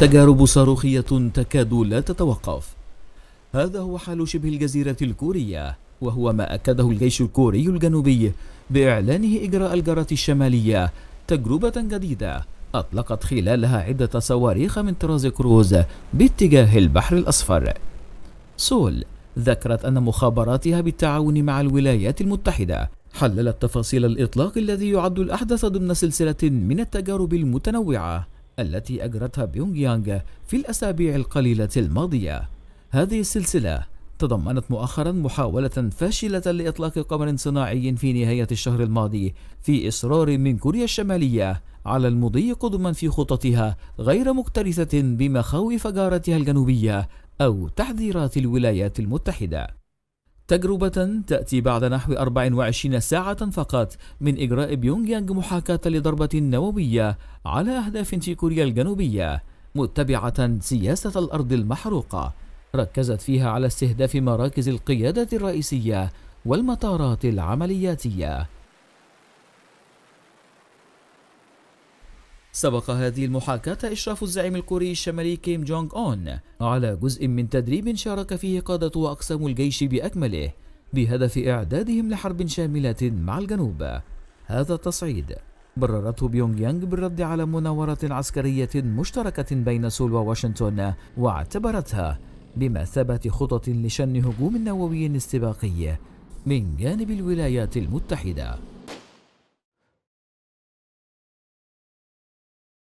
تجارب صاروخية تكاد لا تتوقف هذا هو حال شبه الجزيرة الكورية وهو ما أكده الجيش الكوري الجنوبي بإعلانه إجراء الجارة الشمالية تجربة جديدة أطلقت خلالها عدة صواريخ من طراز كروز باتجاه البحر الأصفر سول ذكرت أن مخابراتها بالتعاون مع الولايات المتحدة حللت تفاصيل الإطلاق الذي يعد الأحدث ضمن سلسلة من التجارب المتنوعة التي أجرتها بيونغ يانغ في الأسابيع القليلة الماضية هذه السلسلة تضمنت مؤخرا محاولة فاشلة لإطلاق قمر صناعي في نهاية الشهر الماضي في إصرار من كوريا الشمالية على المضي قدما في خططها غير مكترثة بمخاوف جارتها الجنوبية أو تحذيرات الولايات المتحدة تجربة تأتي بعد نحو 24 ساعة فقط من إجراء بيونغ يانغ محاكاة لضربة نووية على أهداف في كوريا الجنوبية متبعة سياسة الأرض المحروقة ركزت فيها على استهداف مراكز القيادة الرئيسية والمطارات العملياتية سبق هذه المحاكاة إشراف الزعيم الكوري الشمالي كيم جونغ أون على جزء من تدريب شارك فيه قادة وأقسام الجيش بأكمله بهدف إعدادهم لحرب شاملة مع الجنوب هذا التصعيد بررته بيونغ يانغ بالرد على مناورة عسكرية مشتركة بين سول وواشنطن واعتبرتها بمثابة خطط لشن هجوم نووي استباقي من جانب الولايات المتحدة